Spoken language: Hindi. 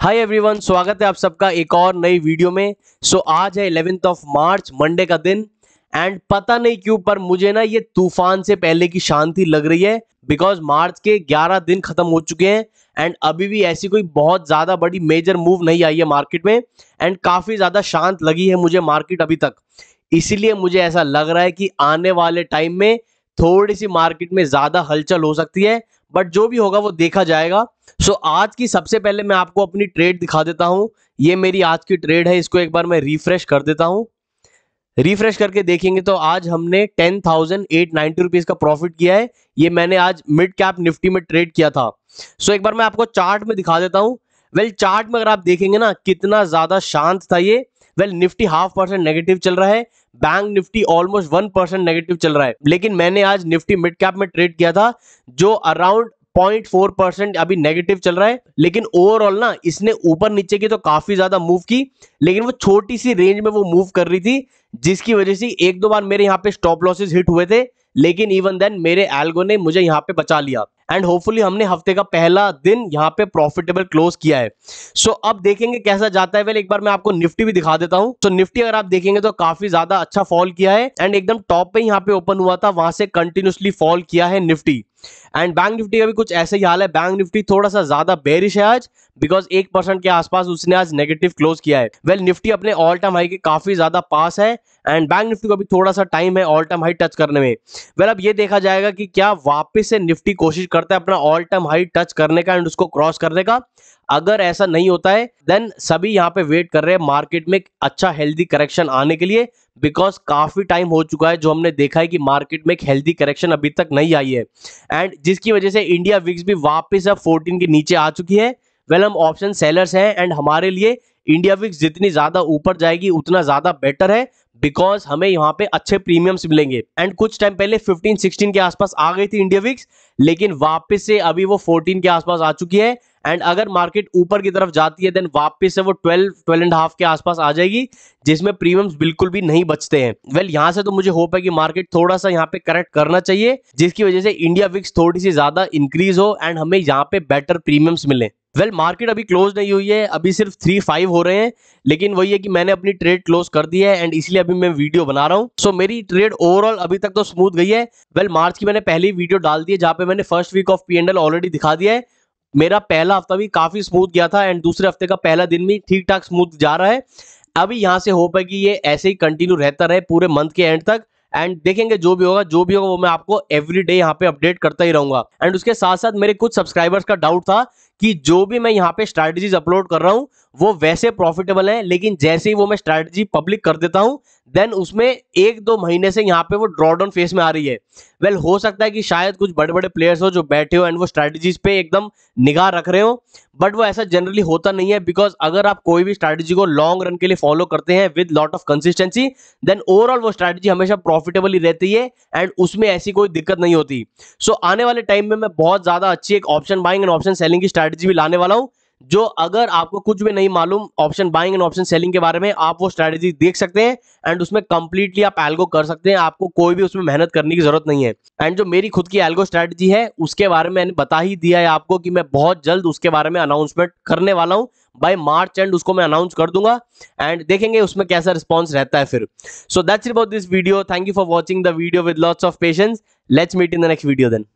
हाय एवरीवन स्वागत है आप सबका एक और नई वीडियो में सो so, आज है इलेवेंथ ऑफ मार्च मंडे का दिन एंड पता नहीं क्यों पर मुझे ना ये तूफान से पहले की शांति लग रही है बिकॉज मार्च के 11 दिन खत्म हो चुके हैं एंड अभी भी ऐसी कोई बहुत ज़्यादा बड़ी मेजर मूव नहीं आई है मार्केट में एंड काफ़ी ज़्यादा शांत लगी है मुझे मार्केट अभी तक इसीलिए मुझे ऐसा लग रहा है कि आने वाले टाइम में थोड़ी सी मार्केट में ज़्यादा हलचल हो सकती है बट जो भी होगा वो देखा जाएगा सो so, आज की सबसे पहले मैं आपको अपनी ट्रेड दिखा देता हूं ये मेरी आज की ट्रेड है इसको एक बार मैं रिफ्रेश कर देता हूं रिफ्रेश करके देखेंगे तो आज हमने ten thousand eight ninety rupees का प्रॉफिट किया है ये मैंने आज मिड कैप निफ्टी में ट्रेड किया था सो so, एक बार मैं आपको चार्ट में दिखा देता हूँ वेल well, चार्ट में अगर आप देखेंगे ना कितना ज़्यादा शांत था ये well Nifty half percent negative चल रहा है bank Nifty almost one percent negative चल रहा है लेकिन मैंने आज निफ्टी मिड कैप में ट्रेड किया था जो अराउंड पॉइंट फोर परसेंट अभी नेगेटिव चल रहा है लेकिन ओवरऑल ना इसने ऊपर नीचे की तो काफी ज्यादा मूव की लेकिन वो छोटी सी रेंज में वो मूव कर रही थी जिसकी वजह से एक दो बार मेरे यहाँ पे स्टॉप लॉसेज हिट हुए थे लेकिन इवन देन मेरे एल्गो ने मुझे यहाँ पे बचा लिया एंड होपफुली हमने हफ्ते का पहला दिन यहाँ पे प्रॉफिटेबल क्लोज किया है सो so, अब देखेंगे कैसा जाता है वेल एक बार मैं आपको निफ्टी भी दिखा देता हूँ तो so, निफ्टी अगर आप देखेंगे तो काफी ज्यादा अच्छा फॉल किया है एंड एकदम टॉप पे यहाँ पे ओपन हुआ था वहां से कंटिन्यूसली फॉल किया है निफ्टी एंड बैंक निफ्टी का भी कुछ ऐसे ही हाल है बैंक निफ्टी थोड़ा सा ज्यादा बेरिश है आज बिकॉज एक परसेंट के आसपास उसने आज नेगेटिव क्लोज किया है वेल well, निफ्टी अपने ऑल टाइम हाई के काफी ज्यादा पास है एंड बैंक निफ्टी को भी थोड़ा सा टाइम है ऑल टाइम हाई टच करने में वेल well, अब ये देखा जाएगा कि क्या वापस से निफ्टी कोशिश करता है अपना ऑल टाइम हाई टच करने का एंड उसको क्रॉस करने का अगर ऐसा नहीं होता है देन सभी यहाँ पे वेट कर रहे हैं मार्केट में अच्छा हेल्दी करेक्शन आने के लिए बिकॉज काफी टाइम हो चुका है जो हमने देखा है कि मार्केट में एक हेल्दी करेक्शन अभी तक नहीं आई है एंड जिसकी वजह से इंडिया विक्स भी वापस अब 14 के नीचे आ चुकी है वेल हम ऑप्शन सेलर्स हैं एंड हमारे लिए इंडिया विक्स जितनी ज्यादा ऊपर जाएगी उतना ज्यादा बेटर है बिकॉज हमें यहाँ पे अच्छे प्रीमियम्स मिलेंगे एंड कुछ टाइम पहले 15 16 के आसपास आ गई थी इंडिया विक्स लेकिन वापस से अभी वो 14 के आसपास आ चुकी है एंड अगर मार्केट ऊपर की तरफ जाती है देन वापस से वो ट्वेल्व ट्वेल्व एंड हाफ के आसपास आ जाएगी जिसमें प्रीमियम्स बिल्कुल भी नहीं बचते हैं वेल well, यहाँ से तो मुझे होप है कि मार्केट थोड़ा सा यहाँ पे करेक्ट करना चाहिए जिसकी वजह से इंडिया विक्स थोड़ी सी ज्यादा इंक्रीज हो एंड हमें यहाँ पे बेटर प्रीमियम्स मिले वेल well, मार्केट अभी क्लोज नहीं हुई है अभी सिर्फ थ्री फाइव हो रहे हैं लेकिन वही है कि मैंने अपनी ट्रेड क्लोज कर दी है एंड इसलिए अभी मैं वीडियो बना रहा हूँ सो so, मेरी ट्रेड ओवरऑल अभी तक तो स्मूथ गई है वेल well, मार्च की मैंने पहली वीडियो डाल दी है जहाँ पे मैंने first week of P already दिखा दिया है मेरा पहला हफ्ता भी काफ़ी स्मूथ गया था एंड दूसरे हफ्ते का पहला दिन भी ठीक ठाक स्मूथ जा रहा है अभी यहाँ से होप है कि ये ऐसे ही कंटिन्यू रहता रहे पूरे मंथ के एंड तक एंड देखेंगे जो भी होगा जो भी होगा वो मैं आपको एवरी डे यहाँ पे अपडेट करता ही रहूंगा एंड उसके साथ साथ मेरे कुछ सब्सक्राइबर्स का डाउट था कि जो भी मैं यहाँ पे स्ट्रैटेजीज अपलोड कर रहा हूँ वो वैसे प्रॉफिटेबल है लेकिन जैसे ही वो मैं स्ट्रैटेजी पब्लिक कर देता हूँ देन उसमें एक दो महीने से यहाँ पे वो ड्रॉडाउन फेस में आ रही है वेल well, हो सकता है कि शायद कुछ बड़े बड़े प्लेयर्स हो जो बैठे हो एंड वो स्ट्रैटेजीज पे एकदम निगाह रख रहे हो बट वो ऐसा जनरली होता नहीं है बिकॉज अगर आप कोई भी स्ट्रैटेजी को लॉन्ग रन के लिए फॉलो करते हैं with lot of consistency then overall वो स्ट्रैटेजी हमेशा प्रॉफिटेबल ही रहती है एंड उसमें ऐसी कोई दिक्कत नहीं होती सो so, आने वाले टाइम में मैं बहुत ज्यादा अच्छी एक option buying and option selling की स्ट्रैटेजी भी लाने वाला हूँ जो अगर आपको कुछ भी नहीं मालूम option buying and option selling के बारे में आप वो स्ट्रैटेजी देख सकते हैं एंड उसमें कंप्लीटली आप एल्गो कर सकते हैं आपको कोई भी उसमें मेहनत करने की जरूरत नहीं है एंड जो मेरी खुद की एल्गो स्ट्रैटेजी है उसके बारे में मैंने बता ही दिया है आपको कि मैं बहुत जल्द उसके बारे में अनाउंसमेंट करने वाला हूँ बाई मार्च एंड उसको मैं अनाउंस कर दूंगा एंड देखेंगे उसमें कैसा रिस्पॉन्स रहता है फिर so that's about this video thank you for watching the video with lots of patience let's meet in the next video then